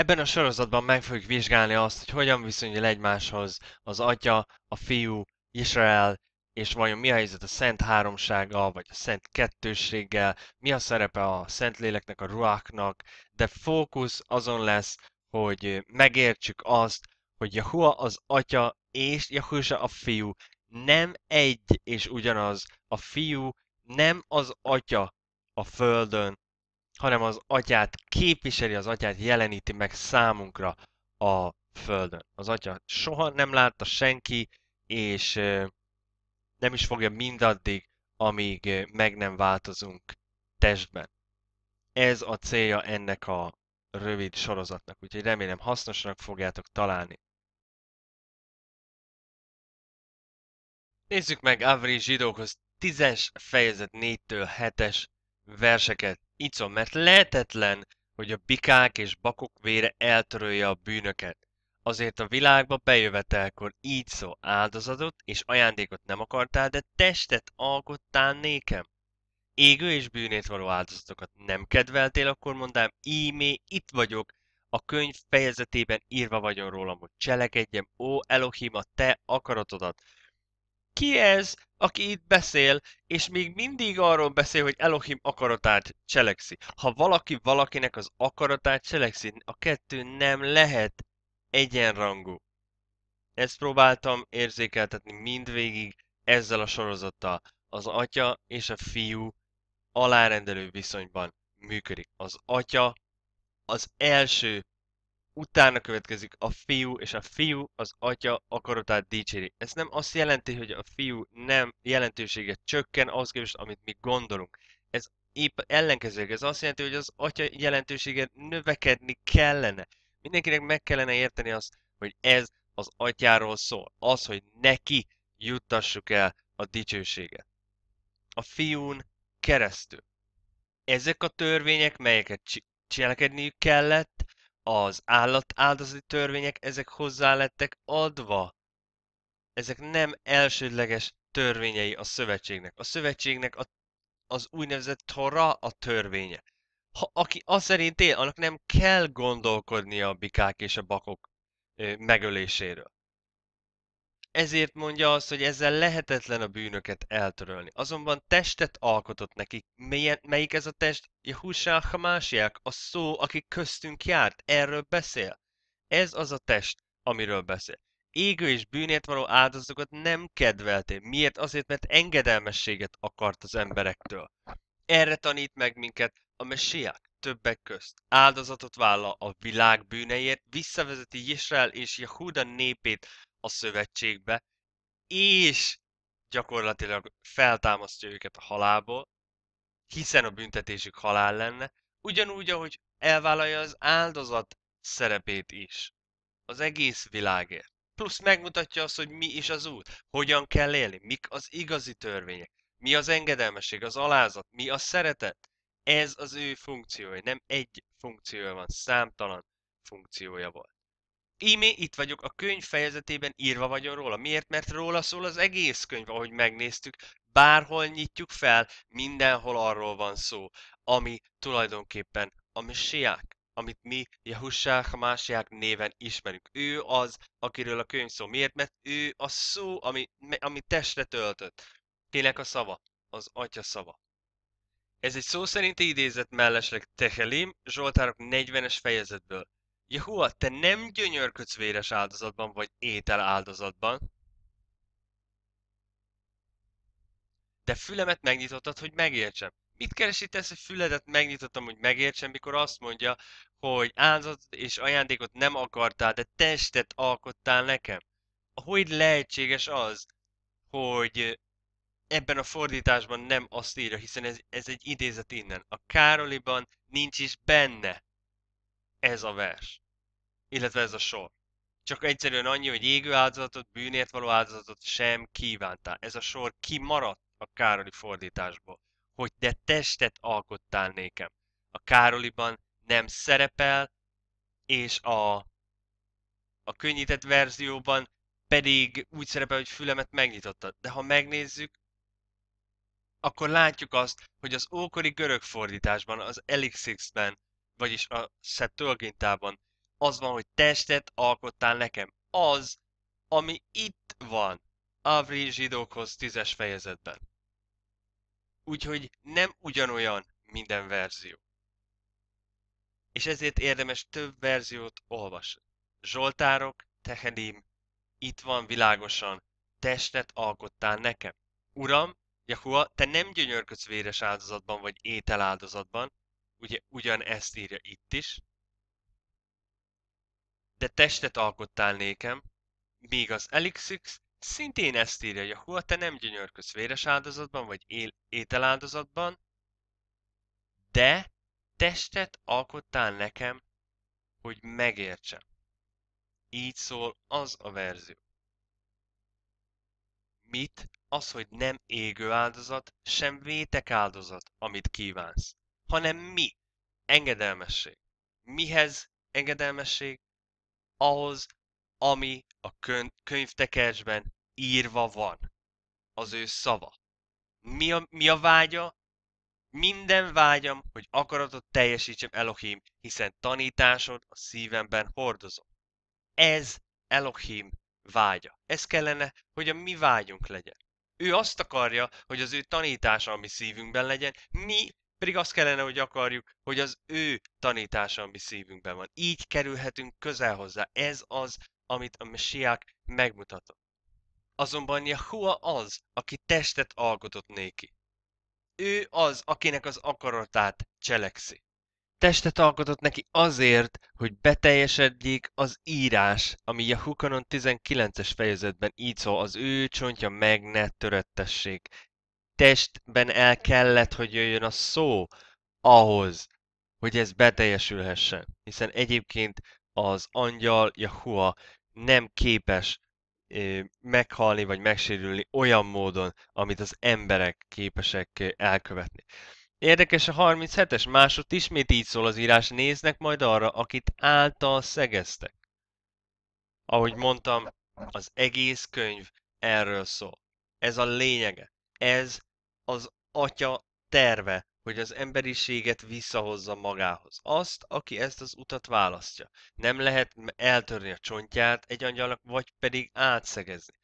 Ebben a sorozatban meg fogjuk vizsgálni azt, hogy hogyan viszonyul egymáshoz az Atya, a Fiú, Izrael, és vajon mi a helyzet a Szent Háromsággal, vagy a Szent Kettősséggel, mi a szerepe a Szent Léleknek, a Ruáknak, de fókusz azon lesz, hogy megértsük azt, hogy Jahua az Atya és Jahusa a Fiú nem egy és ugyanaz. A Fiú nem az Atya a Földön, hanem az atyát képviseli, az atyát jeleníti meg számunkra a Földön. Az atya soha nem látta senki, és nem is fogja mindaddig, amíg meg nem változunk testben. Ez a célja ennek a rövid sorozatnak, úgyhogy remélem hasznosnak fogjátok találni. Nézzük meg Avri zsidókhoz 10-es fejezet 4-től 7-es verseket. Icon, mert lehetetlen, hogy a bikák és bakok vére eltörölje a bűnöket. Azért a világba bejövetelkor így szó áldozatot és ajándékot nem akartál, de testet alkottál nékem. Égő és bűnét való áldozatokat nem kedveltél, akkor mondám, ímé, itt vagyok, a könyv fejezetében írva vagyon rólam, hogy cselekedjem, ó Elohim, a te akaratodat ki ez, aki itt beszél, és még mindig arról beszél, hogy Elohim akaratát cselekszi. Ha valaki valakinek az akaratát cselekszi, a kettő nem lehet egyenrangú. Ezt próbáltam érzékeltetni mindvégig ezzel a sorozattal. Az atya és a fiú alárendelő viszonyban működik. Az atya az első utána következik a fiú, és a fiú az atya akaratát dicséri. Ez nem azt jelenti, hogy a fiú nem jelentősége csökken az képest, amit mi gondolunk. Ez épp ellenkezőleg, ez azt jelenti, hogy az atya jelentősége növekedni kellene. Mindenkinek meg kellene érteni azt, hogy ez az atyáról szól. Az, hogy neki juttassuk el a dicsőséget. A fiún keresztül. Ezek a törvények, melyeket cselekedniük kellett, az állatáldozati törvények, ezek hozzá lettek adva. Ezek nem elsődleges törvényei a szövetségnek. A szövetségnek a, az úgynevezett Tora a törvénye. Ha aki azt szerint él, annak nem kell gondolkodnia a bikák és a bakok ö, megöléséről. Ezért mondja azt, hogy ezzel lehetetlen a bűnöket eltörölni. Azonban testet alkotott nekik. Milyen, melyik ez a test? Jehusá Hamásiák, a szó, aki köztünk járt, erről beszél. Ez az a test, amiről beszél. Égő és bűnért való áldozatokat nem kedvelté. Miért? Azért, mert engedelmességet akart az emberektől. Erre tanít meg minket a messiák többek közt áldozatot vállal a világ bűneiért, visszavezeti Izrael és Jehuda népét a szövetségbe, és gyakorlatilag feltámasztja őket a halálból, hiszen a büntetésük halál lenne, ugyanúgy, ahogy elvállalja az áldozat szerepét is. Az egész világért. Plusz megmutatja azt, hogy mi is az út, hogyan kell élni, mik az igazi törvények, mi az engedelmesség, az alázat, mi a szeretet. Ez az ő funkciója, nem egy funkciója van, számtalan funkciója volt. Ímé itt vagyok, a könyv fejezetében írva vagyok róla. Miért? Mert róla szól az egész könyv, ahogy megnéztük. Bárhol nyitjuk fel, mindenhol arról van szó, ami tulajdonképpen a messiák, amit mi Jehussá másják néven ismerünk. Ő az, akiről a könyv szól. Miért? Mert ő a szó, ami, ami testre töltött. Kinek a szava? Az atya szava. Ez egy szó szerinti idézet mellesleg Tehelim, Zsoltárok 40-es fejezetből. Jehua, te nem gyönyörködsz véres áldozatban vagy étel áldozatban, de fülemet megnyitottad, hogy megértsem. Mit keresítesz, hogy füledet megnyitottam, hogy megértsem, mikor azt mondja, hogy áldozat és ajándékot nem akartál, de testet alkottál nekem? Hogy lehetséges az, hogy ebben a fordításban nem azt írja, hiszen ez, ez egy idézet innen. A Károliban nincs is benne ez a vers, illetve ez a sor. Csak egyszerűen annyi, hogy égő áldozatot, bűnért való áldozatot sem kívántál. Ez a sor kimaradt a Károli fordításból, hogy de testet alkottál nékem. A Károliban nem szerepel, és a, a könnyített verzióban pedig úgy szerepel, hogy fülemet megnyitottad. De ha megnézzük, akkor látjuk azt, hogy az ókori görög fordításban, az Elixix-ben, vagyis a Septuagintában az van, hogy testet alkottál nekem. Az, ami itt van Avri zsidókhoz tízes fejezetben. Úgyhogy nem ugyanolyan minden verzió. És ezért érdemes több verziót olvasni. Zsoltárok, Tehelim, itt van világosan, testet alkottál nekem. Uram, Jahua, te nem gyönyörködsz véres áldozatban vagy étel áldozatban, ugye ugyan ezt írja itt is, de testet alkottál nékem, míg az Elixix szintén ezt írja, Jahua, te nem gyönyörködsz véres áldozatban vagy él, étel áldozatban, de testet alkottál nekem, hogy megértsem. Így szól az a verzió. Mit az, hogy nem égő áldozat, sem vétek áldozat, amit kívánsz, hanem mi, engedelmesség. Mihez engedelmesség? Ahhoz, ami a könyvtekercsben írva van. Az ő szava. Mi a, mi a vágya? Minden vágyam, hogy akaratot teljesítsem Elohim, hiszen tanításod a szívemben hordozom. Ez Elohim vágya. Ez kellene, hogy a mi vágyunk legyen. Ő azt akarja, hogy az ő tanítása, ami szívünkben legyen, mi pedig azt kellene, hogy akarjuk, hogy az ő tanítása, ami szívünkben van. Így kerülhetünk közel hozzá. Ez az, amit a mesiák megmutatott. Azonban Jahua az, aki testet alkotott néki. Ő az, akinek az akaratát cselekszik. Testet alkotott neki azért, hogy beteljesedjék az írás, ami Jahukanon 19-es fejezetben így szól, az ő csontja meg ne töröttessék. Testben el kellett, hogy jöjjön a szó ahhoz, hogy ez beteljesülhessen. Hiszen egyébként az angyal Jahua nem képes meghalni vagy megsérülni olyan módon, amit az emberek képesek elkövetni. Érdekes a 37-es, másod ismét így szól az írás, néznek majd arra, akit által szegeztek. Ahogy mondtam, az egész könyv erről szól. Ez a lényege. Ez az atya terve, hogy az emberiséget visszahozza magához. Azt, aki ezt az utat választja. Nem lehet eltörni a csontját egy angyalnak, vagy pedig átszegezni.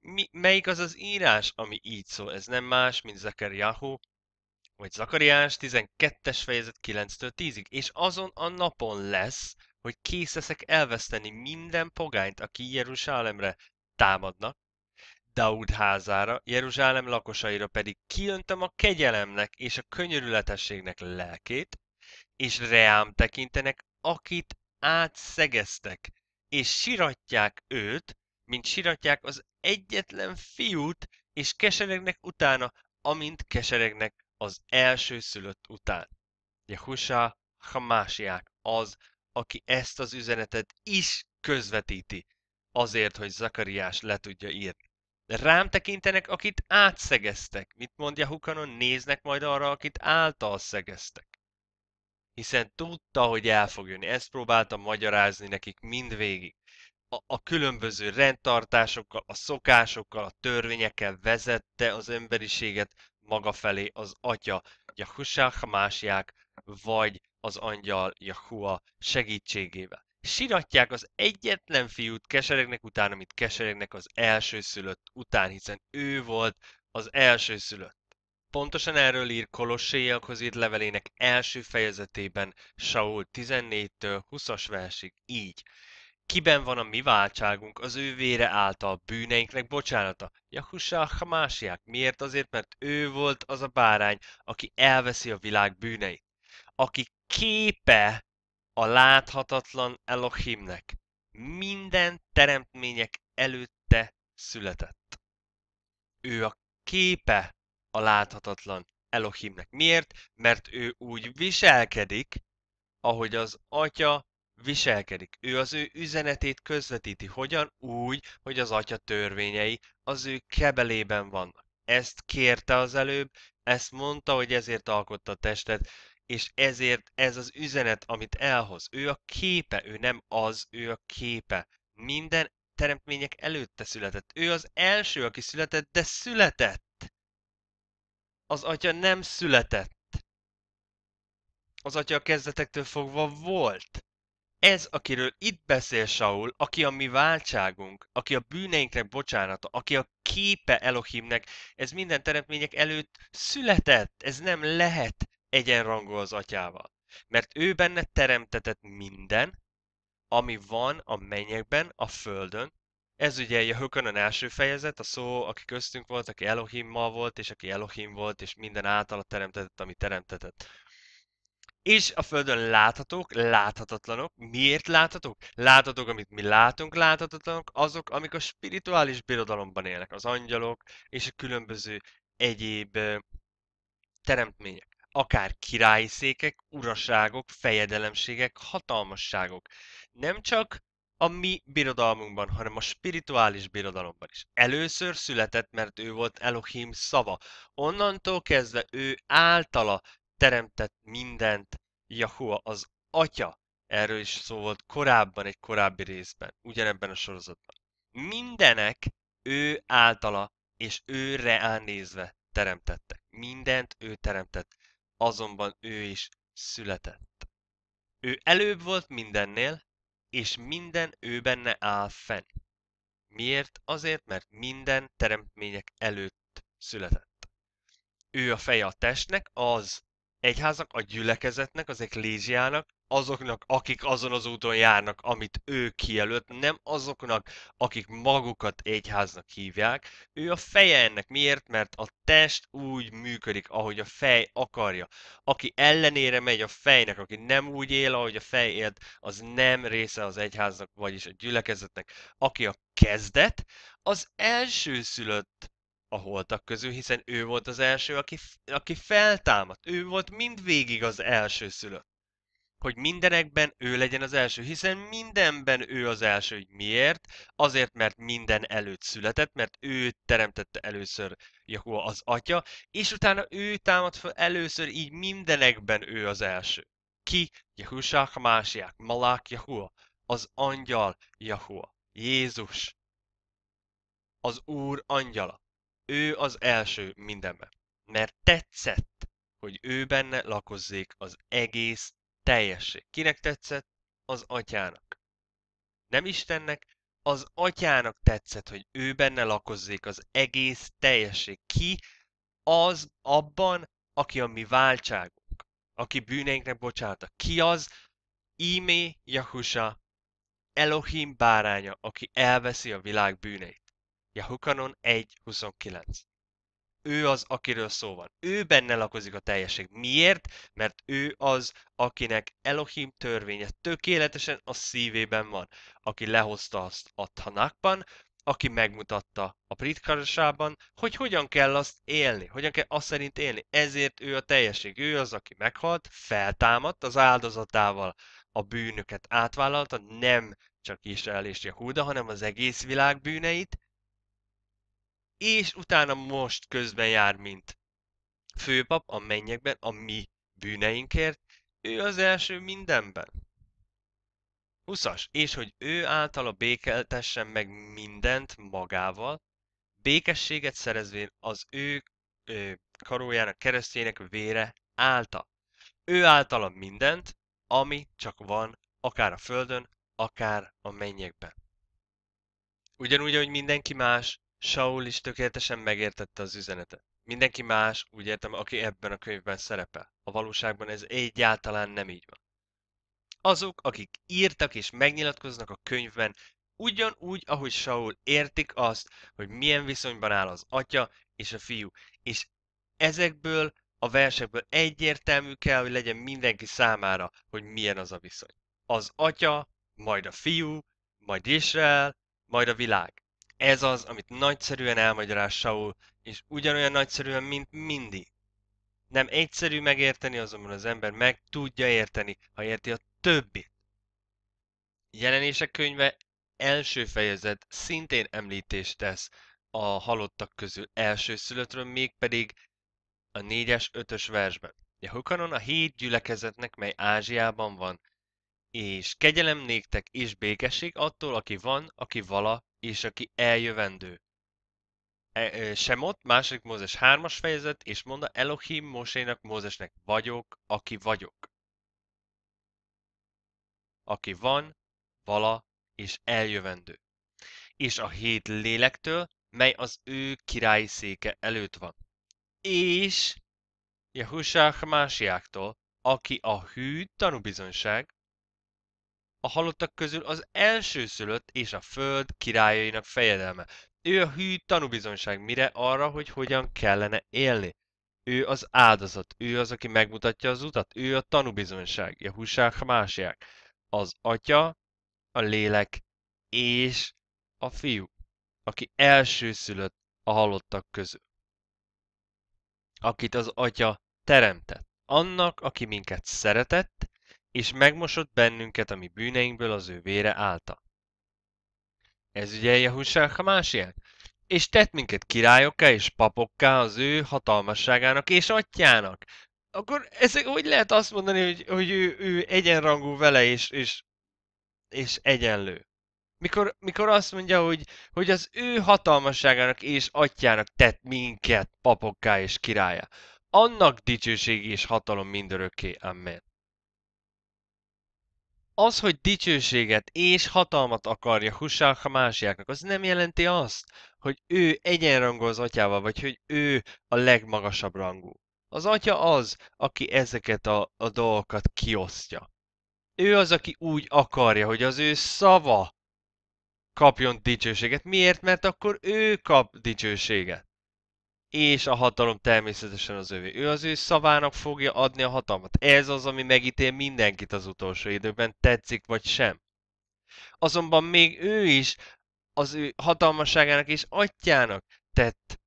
Mi, melyik az az írás, ami így szól? Ez nem más, mint Zekeriahu vagy Zakariás 12-es fejezet 9-től 10-ig, és azon a napon lesz, hogy kész leszek elveszteni minden pogányt, aki Jeruzsálemre támadnak, Daud házára, Jeruzsálem lakosaira pedig kiöntöm a kegyelemnek és a könyörületességnek lelkét, és reám tekintenek, akit átszegeztek, és siratják őt, mint siratják az egyetlen fiút, és keseregnek utána, amint keseregnek az első szülött után. Jehusa Hamásiák az, aki ezt az üzenetet is közvetíti, azért, hogy Zakariás le tudja írni. Rám tekintenek, akit átszegeztek. Mit mondja Hukanon? Néznek majd arra, akit által szegeztek. Hiszen tudta, hogy el fog jönni. Ezt próbáltam magyarázni nekik mindvégig. A, a különböző rendtartásokkal, a szokásokkal, a törvényekkel vezette az emberiséget maga felé az atya Yahusha másják vagy az angyal Yahua segítségével. Siratják az egyetlen fiút keseregnek után, amit keseregnek az elsőszülött után, hiszen ő volt az elsőszülött. Pontosan erről ír Kolosséjakhoz írt levelének első fejezetében Saul 14-től 20-as versig így. Kiben van a mi váltságunk, az ő vére által bűneinknek bocsánata. Jahusa Hamásiák. Miért? Azért, mert ő volt az a bárány, aki elveszi a világ bűneit. Aki képe a láthatatlan Elohimnek. Minden teremtmények előtte született. Ő a képe a láthatatlan Elohimnek. Miért? Mert ő úgy viselkedik, ahogy az Atya viselkedik. Ő az ő üzenetét közvetíti hogyan? Úgy, hogy az atya törvényei az ő kebelében vannak. Ezt kérte az előbb, ezt mondta, hogy ezért alkotta a testet, és ezért ez az üzenet, amit elhoz. Ő a képe, ő nem az, ő a képe. Minden teremtmények előtte született. Ő az első, aki született, de született. Az atya nem született. Az atya a kezdetektől fogva volt. Ez, akiről itt beszél Saul, aki a mi váltságunk, aki a bűneinknek bocsánata, aki a képe Elohimnek, ez minden teremtmények előtt született, ez nem lehet egyenrangú az atyával. Mert ő benne teremtetett minden, ami van a mennyekben, a földön. Ez ugye a Hökönön első fejezet, a szó, aki köztünk volt, aki Elohimmal volt, és aki Elohim volt, és minden általa teremtetett, ami teremtetett és a Földön láthatók, láthatatlanok. Miért láthatók? Láthatók, amit mi látunk, láthatatlanok, azok, amik a spirituális birodalomban élnek, az angyalok és a különböző egyéb teremtmények. Akár királyi székek, uraságok, fejedelemségek, hatalmasságok. Nem csak a mi birodalmunkban, hanem a spirituális birodalomban is. Először született, mert ő volt Elohim szava. Onnantól kezdve ő általa teremtett mindent Jahua az Atya. Erről is szó volt korábban, egy korábbi részben, ugyanebben a sorozatban. Mindenek ő általa és őre nézve teremtette. Mindent ő teremtett, azonban ő is született. Ő előbb volt mindennél, és minden ő benne áll fenn. Miért? Azért, mert minden teremtmények előtt született. Ő a feje a testnek, az egyháznak, a gyülekezetnek, az ekléziának, azoknak, akik azon az úton járnak, amit ő kijelölt, nem azoknak, akik magukat egyháznak hívják. Ő a feje ennek. Miért? Mert a test úgy működik, ahogy a fej akarja. Aki ellenére megy a fejnek, aki nem úgy él, ahogy a fej élt, az nem része az egyháznak, vagyis a gyülekezetnek. Aki a kezdet, az elsőszülött a holtak közül, hiszen ő volt az első, aki, aki feltámadt. Ő volt mindvégig az első szülött. Hogy mindenekben ő legyen az első, hiszen mindenben ő az első. Hogy miért? Azért, mert minden előtt született, mert ő teremtette először Jakó az atya, és utána ő támad fel először, így mindenekben ő az első. Ki? Jehusák Másiák, Malák Jahua, az angyal Jahua, Jézus, az Úr angyala ő az első mindenben. Mert tetszett, hogy ő benne lakozzék az egész teljesség. Kinek tetszett? Az atyának. Nem Istennek, az atyának tetszett, hogy ő benne lakozzék az egész teljesség. Ki az abban, aki a mi váltságunk, aki bűneinknek bocsánata. Ki az Imé Jahusa, Elohim báránya, aki elveszi a világ bűneit. Jahukanon 1.29. Ő az, akiről szó van. Ő benne lakozik a teljesség. Miért? Mert ő az, akinek Elohim törvénye tökéletesen a szívében van. Aki lehozta azt a tanákban, aki megmutatta a pritkarasában, hogy hogyan kell azt élni, hogyan kell azt szerint élni. Ezért ő a teljesség, ő az, aki meghalt, feltámadt az áldozatával, a bűnöket átvállalta, nem csak Israel és Jehuda, hanem az egész világ bűneit, és utána most közben jár, mint főpap a mennyekben, a mi bűneinkért, ő az első mindenben. 20 És hogy ő általa békeltessen meg mindent magával, békességet szerezvén az ő ö, karójának keresztjének vére által. Ő általa mindent, ami csak van, akár a földön, akár a mennyekben. Ugyanúgy, hogy mindenki más Saul is tökéletesen megértette az üzenetet. Mindenki más, úgy értem, aki ebben a könyvben szerepel. A valóságban ez egyáltalán nem így van. Azok, akik írtak és megnyilatkoznak a könyvben, ugyanúgy, ahogy Saul értik azt, hogy milyen viszonyban áll az atya és a fiú. És ezekből a versekből egyértelmű kell, hogy legyen mindenki számára, hogy milyen az a viszony. Az atya, majd a fiú, majd Israel, majd a világ ez az, amit nagyszerűen elmagyaráz Saul, és ugyanolyan nagyszerűen, mint mindig. Nem egyszerű megérteni, azonban az ember meg tudja érteni, ha érti a többit. Jelenések könyve első fejezet szintén említést tesz a halottak közül első elsőszülöttről, mégpedig a 4-es, 5-ös versben. Jehukanon a hét gyülekezetnek, mely Ázsiában van, és kegyelem néktek és békesség attól, aki van, aki vala és aki eljövendő. E, ott, második Mózes 3-as fejezet, és mondta Elohim Mosénak Mózesnek, vagyok, aki vagyok. Aki van, vala és eljövendő. És a hét lélektől, mely az ő királyi széke előtt van. És Jehusá Hamásiáktól, aki a hű tanúbizonyság, a halottak közül az elsőszülött és a föld királyainak fejedelme. Ő a hű tanúbizonyság mire arra, hogy hogyan kellene élni. Ő az áldozat, ő az, aki megmutatja az utat, ő a tanúbizonyság, Jahusák másják. az atya, a lélek és a fiú, aki elsőszülött a halottak közül, akit az atya teremtett, annak, aki minket szeretett, és megmosott bennünket a mi bűneinkből az ő vére által. Ez ugye Jehusel a És tett minket királyokká és papokká az ő hatalmasságának és atyának. Akkor ez hogy lehet azt mondani, hogy, hogy ő, ő egyenrangú vele és, és, és egyenlő? Mikor, mikor azt mondja, hogy, hogy az ő hatalmasságának és atyának tett minket papokká és királya. Annak dicsőség és hatalom mindörökké. Amen. Az, hogy dicsőséget és hatalmat akarja a Hamásiáknak, az nem jelenti azt, hogy ő egyenrangú az atyával, vagy hogy ő a legmagasabb rangú. Az atya az, aki ezeket a, a dolgokat kiosztja. Ő az, aki úgy akarja, hogy az ő szava kapjon dicsőséget. Miért? Mert akkor ő kap dicsőséget és a hatalom természetesen az övé. Ő az ő szavának fogja adni a hatalmat. Ez az, ami megítél mindenkit az utolsó időben, tetszik vagy sem. Azonban még ő is az ő hatalmasságának és atyának tett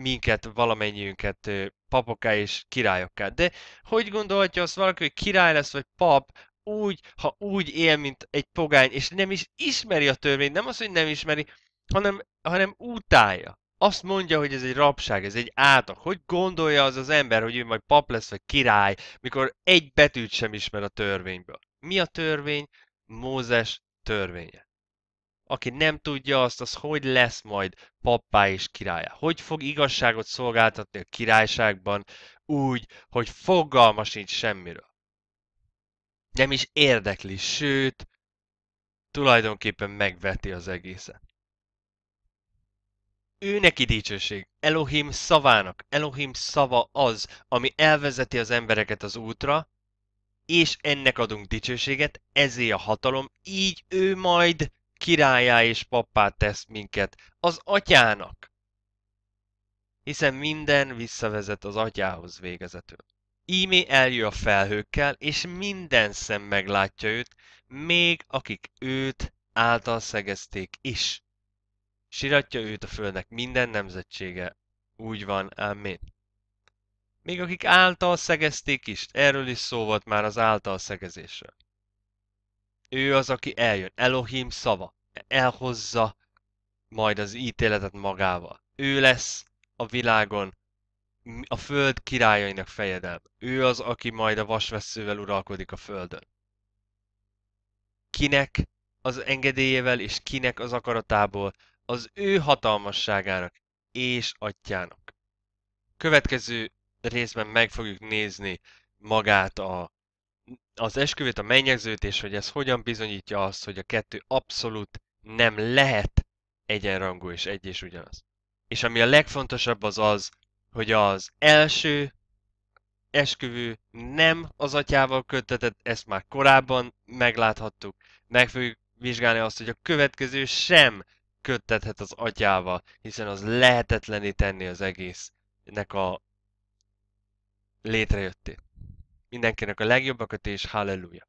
minket, valamennyiünket papokká és királyokká. De hogy gondolhatja azt valaki, hogy király lesz, vagy pap, úgy, ha úgy él, mint egy pogány, és nem is ismeri a törvényt, nem az, hogy nem ismeri, hanem, hanem utálja azt mondja, hogy ez egy rabság, ez egy átok. Hogy gondolja az az ember, hogy ő majd pap lesz, vagy király, mikor egy betűt sem ismer a törvényből? Mi a törvény? Mózes törvénye. Aki nem tudja azt, az hogy lesz majd pappá és királya? Hogy fog igazságot szolgáltatni a királyságban úgy, hogy fogalma sincs semmiről? Nem is érdekli, sőt, tulajdonképpen megveti az egészet ő neki dicsőség. Elohim szavának. Elohim szava az, ami elvezeti az embereket az útra, és ennek adunk dicsőséget, ezé a hatalom, így ő majd királyá és pappá tesz minket, az atyának. Hiszen minden visszavezet az atyához végezetül. Ímé eljö a felhőkkel, és minden szem meglátja őt, még akik őt által szegezték is. Siratja őt a földnek minden nemzetsége, úgy van, ámén. Még akik által szegezték is, erről is szó volt már az által szegezésről. Ő az, aki eljön, Elohim szava, elhozza majd az ítéletet magával. Ő lesz a világon a föld királyainak fejedelme. Ő az, aki majd a vasveszővel uralkodik a földön. Kinek az engedélyével és kinek az akaratából az ő hatalmasságának és atyának. Következő részben meg fogjuk nézni magát a, az esküvét, a mennyegzőt, és hogy ez hogyan bizonyítja azt, hogy a kettő abszolút nem lehet egyenrangú és egy és ugyanaz. És ami a legfontosabb az az, hogy az első esküvő nem az atyával kötetett, ezt már korábban megláthattuk. Meg fogjuk vizsgálni azt, hogy a következő sem köttethet az atyával, hiszen az lehetetlené tenni az egésznek a létrejöttét. Mindenkinek a legjobbakat és halleluja!